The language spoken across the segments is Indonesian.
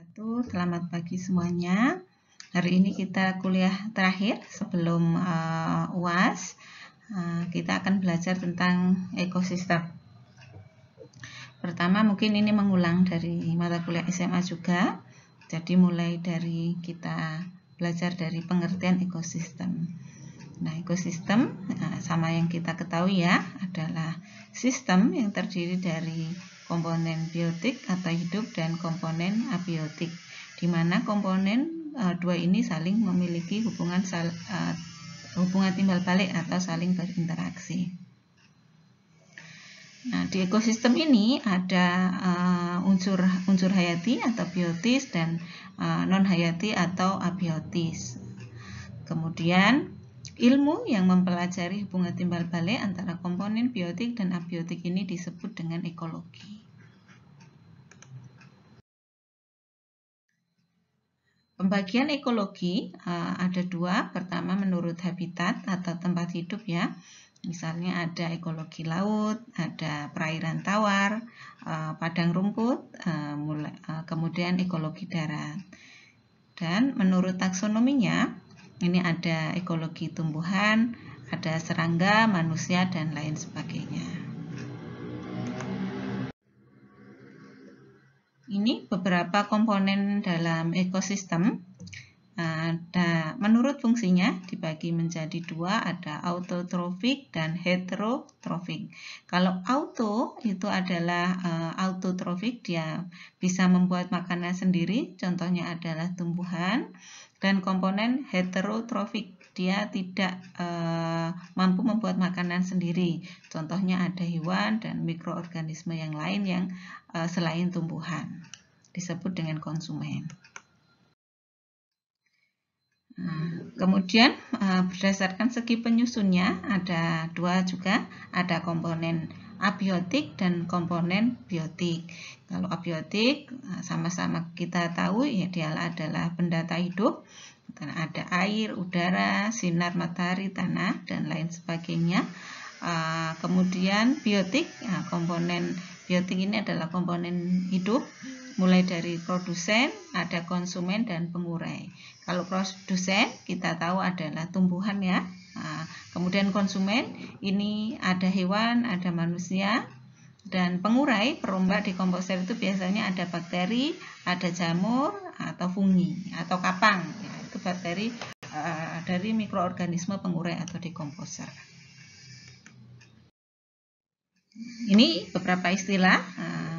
wabarakatuh. selamat pagi semuanya. Hari ini kita kuliah terakhir sebelum uh, eh, UAS. Uh, eh, kita akan belajar tentang ekosistem. Pertama, mungkin ini mengulang dari mata kuliah SMA juga. Jadi mulai dari kita belajar dari pengertian ekosistem. Nah, ekosistem uh, sama yang kita ketahui ya adalah sistem yang terdiri dari komponen biotik atau hidup dan komponen abiotik, di mana komponen e, dua ini saling memiliki hubungan sal, e, hubungan timbal balik atau saling berinteraksi. Nah, di ekosistem ini ada e, unsur unsur hayati atau biotis dan e, non hayati atau abiotis. Kemudian Ilmu yang mempelajari hubungan timbal balik antara komponen biotik dan abiotik ini disebut dengan ekologi. Pembagian ekologi eh, ada dua. Pertama menurut habitat atau tempat hidup ya. Misalnya ada ekologi laut, ada perairan tawar, eh, padang rumput, eh, kemudian ekologi darat. Dan menurut taksonominya, ini ada ekologi tumbuhan, ada serangga, manusia, dan lain sebagainya. Ini beberapa komponen dalam ekosistem. Ada, menurut fungsinya dibagi menjadi dua, ada autotrofik dan heterotrofik. Kalau auto itu adalah e, eh, autotrofik, dia bisa membuat makanan sendiri, contohnya adalah tumbuhan dan komponen heterotrofik dia tidak e, mampu membuat makanan sendiri contohnya ada hewan dan mikroorganisme yang lain yang e, selain tumbuhan disebut dengan konsumen nah, kemudian eh, berdasarkan segi penyusunnya ada dua juga, ada komponen abiotik dan komponen biotik. Kalau abiotik eh, sama-sama kita tahu ya dia adalah benda tak hidup, ada air, udara, sinar matahari, tanah dan lain sebagainya. Eh, kemudian biotik, eh, komponen biotik ini adalah komponen hidup mulai dari produsen, ada konsumen dan pengurai. Kalau produsen kita tahu adalah tumbuhan ya. Nah, kemudian konsumen ini ada hewan, ada manusia dan pengurai perombak di komposter itu biasanya ada bakteri, ada jamur atau fungi atau kapang. Ya, itu bakteri uh, dari mikroorganisme pengurai atau dekomposer. Ini beberapa istilah. Uh,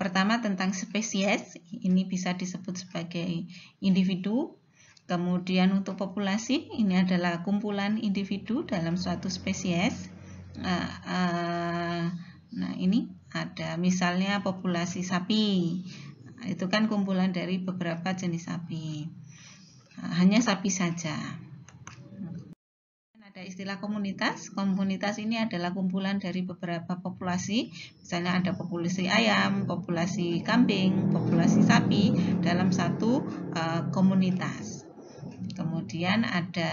pertama tentang spesies, ini bisa disebut sebagai individu. Kemudian untuk populasi, ini adalah kumpulan individu dalam suatu spesies. Uh, uh, nah ini ada misalnya populasi sapi, nah, itu kan kumpulan dari beberapa jenis sapi. Hanya sapi saja ada istilah komunitas. Komunitas ini adalah kumpulan dari beberapa populasi, misalnya ada populasi ayam, populasi kambing, populasi sapi dalam satu uh, komunitas. Kemudian ada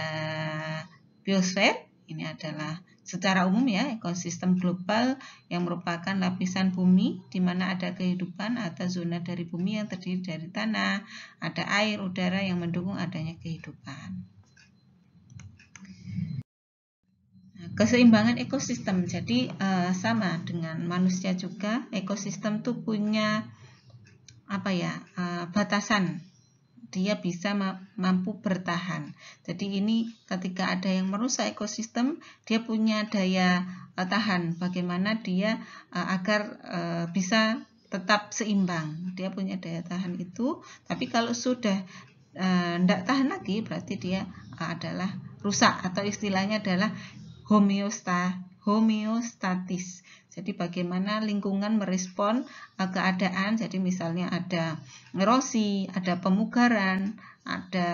biosfer, ini adalah secara umum ya ekosistem global yang merupakan lapisan bumi di mana ada kehidupan atau zona dari bumi yang terdiri dari tanah, ada air, udara yang mendukung adanya kehidupan. keseimbangan ekosistem. Jadi uh, sama dengan manusia juga, ekosistem tuh punya apa ya uh, batasan. Dia bisa ma mampu bertahan. Jadi ini ketika ada yang merusak ekosistem, dia punya daya uh, tahan. Bagaimana dia uh, agar uh, bisa tetap seimbang. Dia punya daya tahan itu. Tapi kalau sudah tidak uh, tahan lagi, berarti dia uh, adalah rusak atau istilahnya adalah homeosta, homeostatis. Jadi bagaimana lingkungan merespon eh, keadaan. Jadi misalnya ada erosi, ada pemugaran, ada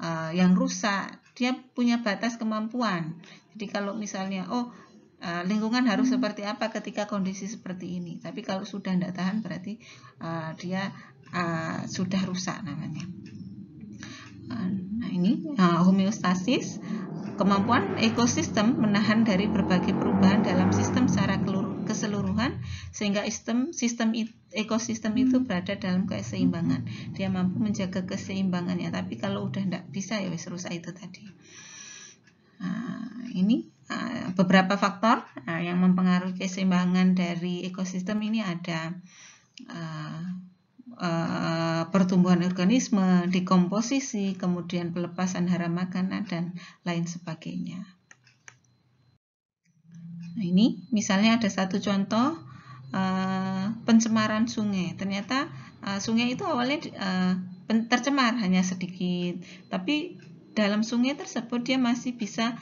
uh, yang rusak. Dia punya batas kemampuan. Jadi kalau misalnya oh eh, lingkungan harus hmm. seperti apa ketika kondisi seperti ini. Tapi kalau sudah tidak tahan berarti uh, dia uh, sudah rusak namanya. Uh, nah ini uh, homeostasis Kemampuan ekosistem menahan dari berbagai perubahan dalam sistem secara keseluruhan sehingga sistem sistem ekosistem itu hmm. berada dalam keseimbangan. Dia mampu menjaga keseimbangannya. Tapi kalau udah tidak bisa ya wis rusak itu tadi. Nah, ini ah, beberapa faktor ah, yang mempengaruhi keseimbangan dari ekosistem ini ada ah, e, pertumbuhan organisme, dekomposisi, kemudian pelepasan hara makanan, dan lain sebagainya. Nah, ini misalnya ada satu contoh e, pencemaran sungai. Ternyata e, sungai itu awalnya tercemar hanya sedikit, tapi dalam sungai tersebut dia masih bisa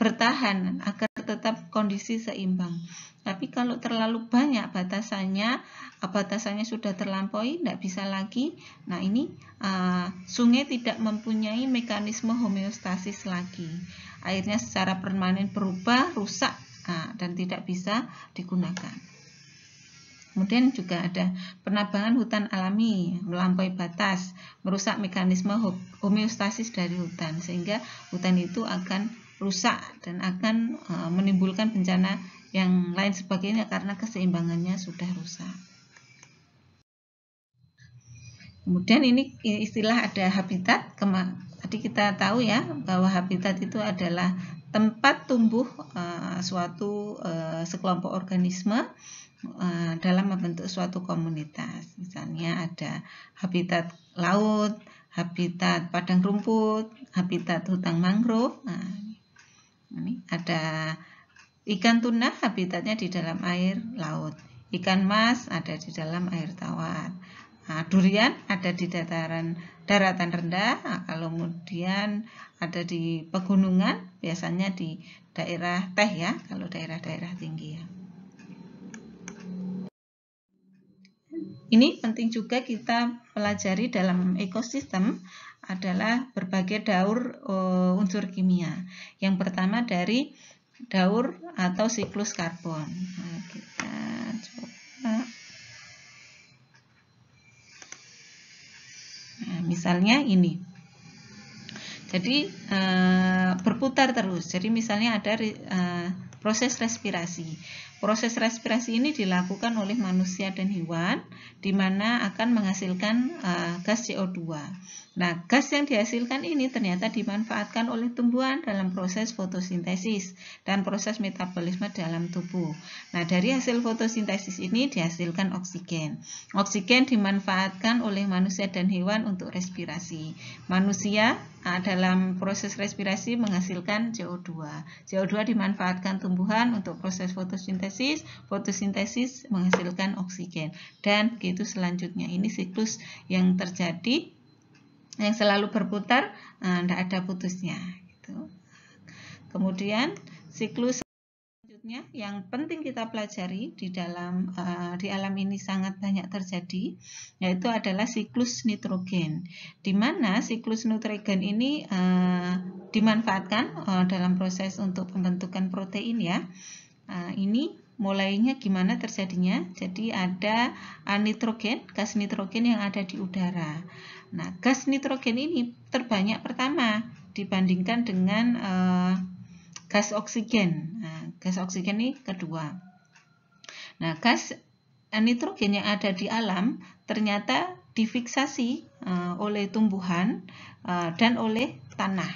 bertahan agar tetap kondisi seimbang. Tapi kalau terlalu banyak batasannya, eh, batasannya sudah terlampaui, tidak bisa lagi. Nah ini uh, sungai tidak mempunyai mekanisme homeostasis lagi. Airnya secara permanen berubah, rusak, uh, dan tidak bisa digunakan. Kemudian juga ada penabangan hutan alami melampaui batas, merusak mekanisme homeostasis dari hutan sehingga hutan itu akan rusak dan akan e, menimbulkan bencana yang lain sebagainya karena keseimbangannya sudah rusak. Kemudian ini istilah ada habitat. tadi kita tahu ya bahwa habitat itu adalah tempat tumbuh e, suatu e, sekelompok organisme dalam membentuk suatu komunitas. Misalnya ada habitat laut, habitat padang rumput, habitat hutang mangrove. Nah, ini ada ikan tuna habitatnya di dalam air laut. Ikan mas ada di dalam air tawar. Nah, durian ada di dataran daratan rendah, nah, kemudian ada di pegunungan, biasanya di daerah teh ya, kalau daerah-daerah tinggi ya. Ini penting juga kita pelajari dalam ekosistem adalah berbagai daur uh, unsur kimia. Yang pertama dari daur atau siklus karbon. Nah, kita coba. Nah, misalnya ini. Jadi uh, berputar terus. Jadi misalnya ada uh, proses respirasi. Proses respirasi ini dilakukan oleh manusia dan hewan, di mana akan menghasilkan uh, gas CO2. Nah, gas yang dihasilkan ini ternyata dimanfaatkan oleh tumbuhan dalam proses fotosintesis dan proses metabolisme dalam tubuh. Nah, dari hasil fotosintesis ini dihasilkan oksigen. Oksigen dimanfaatkan oleh manusia dan hewan untuk respirasi. Manusia dalam proses respirasi menghasilkan CO2. CO2 dimanfaatkan tumbuhan untuk proses fotosintesis, fotosintesis menghasilkan oksigen dan begitu selanjutnya. Ini siklus yang terjadi yang selalu berputar, tidak eh, ada putusnya. Gitu. Kemudian siklus selanjutnya yang penting kita pelajari di dalam uh, di alam ini sangat banyak terjadi yaitu adalah siklus nitrogen di mana siklus nitrogen ini uh, dimanfaatkan uh, dalam proses untuk pembentukan protein ya uh, ini mulainya gimana terjadinya jadi ada nitrogen gas nitrogen yang ada di udara nah gas nitrogen ini terbanyak pertama dibandingkan dengan uh, gas oksigen. Nah, gas oksigen ini kedua. Nah, gas nitrogen yang ada di alam ternyata difiksasi uh, oleh tumbuhan uh, dan oleh tanah.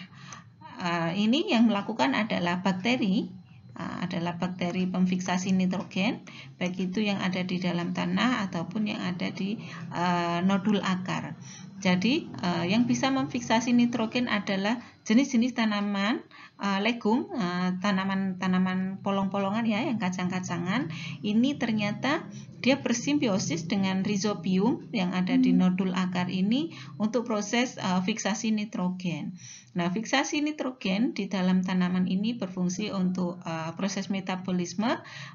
Uh, ini yang melakukan adalah bakteri, uh, adalah bakteri pemfiksasi nitrogen, baik itu yang ada di dalam tanah ataupun yang ada di uh, nodul akar. Jadi, uh, yang bisa memfiksasi nitrogen adalah jenis-jenis tanaman, uh, Eh, legum, eh, tanaman-tanaman polong-polongan ya, yang kacang-kacangan, ini ternyata dia bersimbiosis dengan rhizobium yang ada di hmm. nodul akar ini untuk proses eh, fiksasi nitrogen. Nah, fiksasi nitrogen di dalam tanaman ini berfungsi untuk uh, proses metabolisme,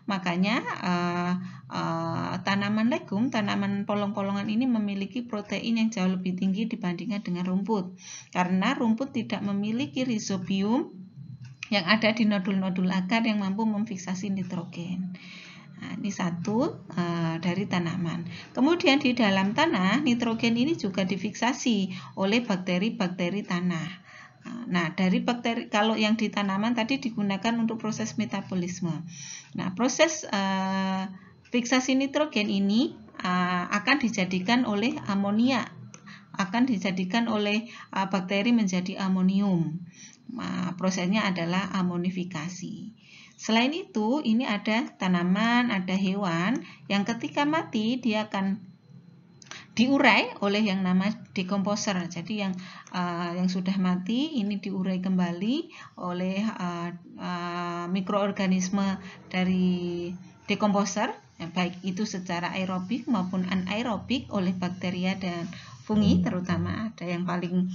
makanya uh, uh, tanaman legum, tanaman polong-polongan ini memiliki protein yang jauh lebih tinggi dibandingkan dengan rumput. Karena rumput tidak memiliki rhizobium yang ada di nodul-nodul akar yang mampu memfiksasi nitrogen. Nah, ini satu e, dari tanaman. Kemudian di dalam tanah, nitrogen ini juga difiksasi oleh bakteri-bakteri tanah. Eh, nah, dari bakteri kalau yang di tanaman tadi digunakan untuk proses metabolisme. Nah, proses e, fiksasi nitrogen ini e, akan dijadikan oleh amonia akan dijadikan oleh bakteri menjadi amonium prosesnya adalah amonifikasi. Selain itu, ini ada tanaman, ada hewan yang ketika mati dia akan diurai oleh yang nama dekomposer. Jadi yang uh, yang sudah mati ini diurai kembali oleh uh, uh, mikroorganisme dari dekomposer, ya, baik itu secara aerobik maupun anaerobik oleh bakteria dan fungi terutama ada yang paling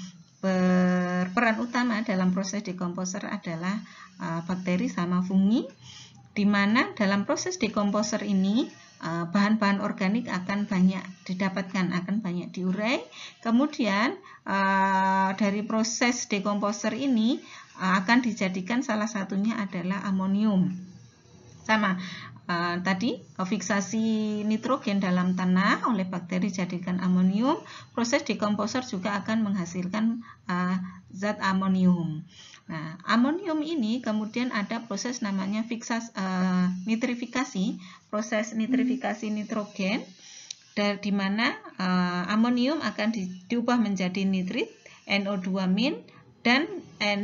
berperan utama dalam proses dekomposer adalah eh, bakteri sama fungi, di mana dalam proses dekomposer ini eh, bahan-bahan organik akan banyak didapatkan, akan banyak diurai. Kemudian eh, dari proses dekomposer ini akan dijadikan salah satunya adalah amonium. Sama, Eh, tadi fiksasi nitrogen dalam tanah oleh bakteri jadikan amonium, proses dekomposer juga akan menghasilkan uh, zat amonium. Nah, amonium ini kemudian ada proses namanya fiksas, uh, eh, nitrifikasi, proses nitrifikasi nitrogen, dari di mana uh, amonium akan di, diubah menjadi nitrit, NO2- dan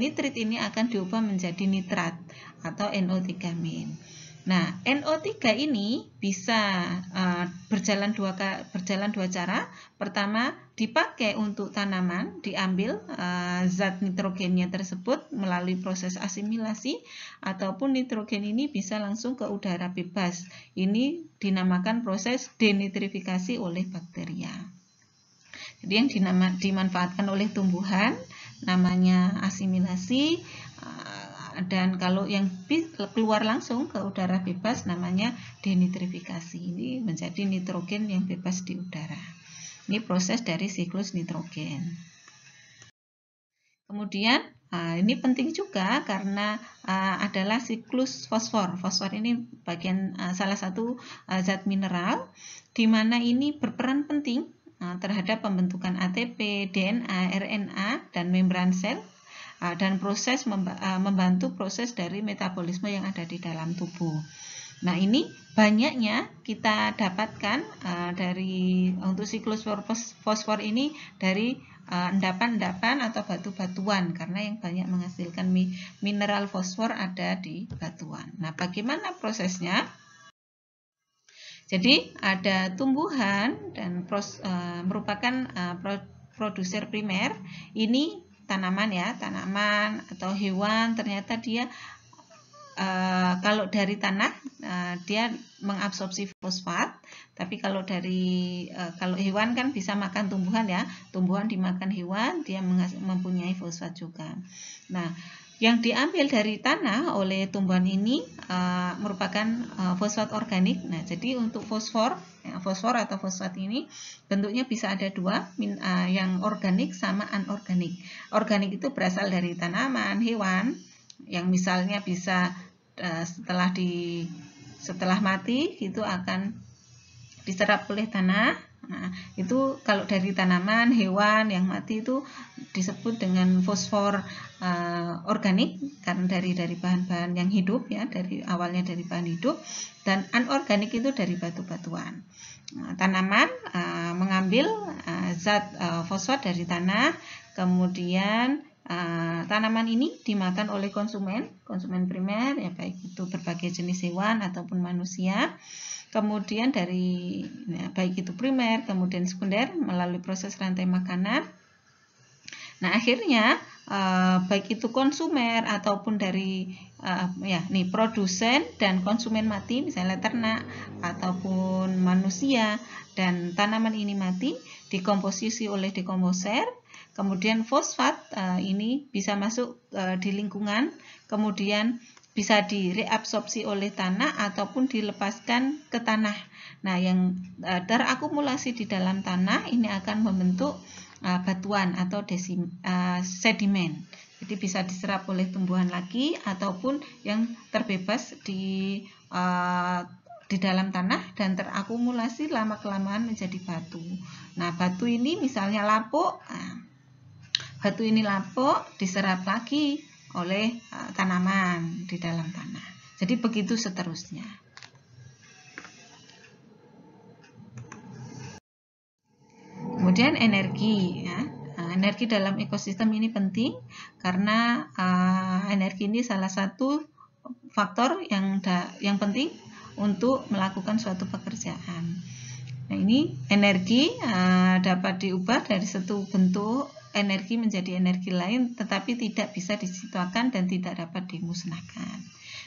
nitrit ini akan diubah menjadi nitrat atau NO3-min. Nah, NO3 ini bisa uh, berjalan dua berjalan dua cara. Pertama, dipakai untuk tanaman, diambil uh, zat nitrogennya tersebut melalui proses asimilasi ataupun nitrogen ini bisa langsung ke udara bebas. Ini dinamakan proses denitrifikasi oleh bakteria. Jadi yang dimanfaatkan oleh tumbuhan namanya asimilasi dan kalau yang keluar langsung ke udara bebas namanya denitrifikasi. Ini menjadi nitrogen yang bebas di udara. Ini proses dari siklus nitrogen. Kemudian ah, ini penting juga karena ah, adalah siklus fosfor. Fosfor ini bagian ah, salah satu zat mineral di mana ini berperan penting terhadap pembentukan ATP, DNA, RNA, dan membran sel Ah, dan proses ah, membantu proses dari metabolisme yang ada di dalam tubuh. Nah ini banyaknya kita dapatkan ah, dari untuk siklus fosfor ini dari endapan-endapan atau batu-batuan karena yang banyak menghasilkan mineral fosfor ada di batuan. Nah bagaimana prosesnya? Jadi ada tumbuhan dan pros, merupakan produser primer ini tanaman ya tanaman atau hewan ternyata dia e, kalau dari tanah e, dia mengabsorpsi fosfat tapi kalau dari e, kalau hewan kan bisa makan tumbuhan ya tumbuhan dimakan hewan dia mempunyai fosfat juga nah yang diambil dari tanah oleh tumbuhan ini uh, merupakan uh, fosfat organik. Nah, jadi untuk fosfor, ya, fosfor atau fosfat ini bentuknya bisa ada dua, min, uh, yang organik sama anorganik. Organik itu berasal dari tanaman, hewan, yang misalnya bisa uh, setelah di setelah mati itu akan diserap oleh tanah Nah, itu kalau dari tanaman, hewan yang mati itu disebut dengan fosfor uh, organik karena dari dari bahan-bahan yang hidup ya, dari awalnya dari bahan hidup dan anorganik itu dari batu-batuan. Nah, tanaman uh, mengambil uh, zat uh, fosfat dari tanah, kemudian Uh, tanaman ini dimakan oleh konsumen, konsumen primer ya baik itu berbagai jenis hewan ataupun manusia. Kemudian dari ya, baik itu primer, kemudian sekunder melalui proses rantai makanan. Nah, akhirnya eh, baik itu konsumer ataupun dari eh, ya nih produsen dan konsumen mati misalnya ternak ataupun manusia dan tanaman ini mati dikomposisi oleh dekomposer kemudian fosfat eh, ini bisa masuk eh, di lingkungan kemudian bisa direabsorpsi oleh tanah ataupun dilepaskan ke tanah. Nah, yang eh, terakumulasi di dalam tanah ini akan membentuk eh, batuan atau eh, sedimen. Jadi bisa diserap oleh tumbuhan lagi ataupun yang terbebas di di dalam tanah dan terakumulasi lama kelamaan menjadi batu. Nah, batu ini misalnya lapuk. batu ini lapuk diserap lagi oleh e, tanaman di dalam tanah. Jadi begitu seterusnya. Kemudian energi ya. E, energi dalam ekosistem ini penting karena uh, energi ini salah satu faktor yang da yang penting untuk melakukan suatu pekerjaan. Nah, ini energi uh, dapat diubah dari satu bentuk energi menjadi energi lain tetapi tidak bisa disituakan dan tidak dapat dimusnahkan.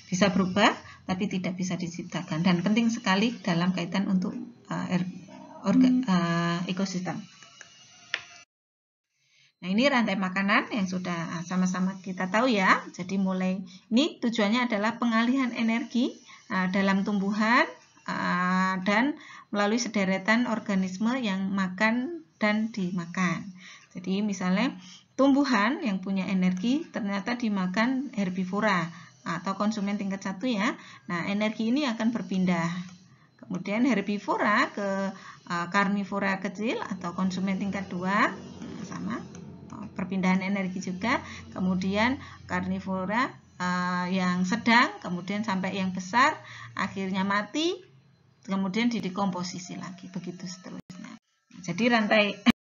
Bisa berubah tapi tidak bisa diciptakan dan penting sekali dalam kaitan untuk uh, er, orga, uh, ekosistem. Nah, ini rantai makanan yang sudah sama-sama kita tahu ya. Jadi mulai ini tujuannya adalah pengalihan energi dalam tumbuhan Ah, dan melalui sederetan organisme yang makan dan dimakan. Jadi misalnya tumbuhan yang punya energi ternyata dimakan herbivora atau konsumen tingkat satu ya. Nah energi ini akan berpindah. Kemudian herbivora ke ah, karnivora kecil atau konsumen tingkat dua sama oh, perpindahan energi juga. Kemudian karnivora ah, yang sedang, kemudian sampai yang besar, akhirnya mati kemudian didekomposisi lagi begitu seterusnya jadi rantai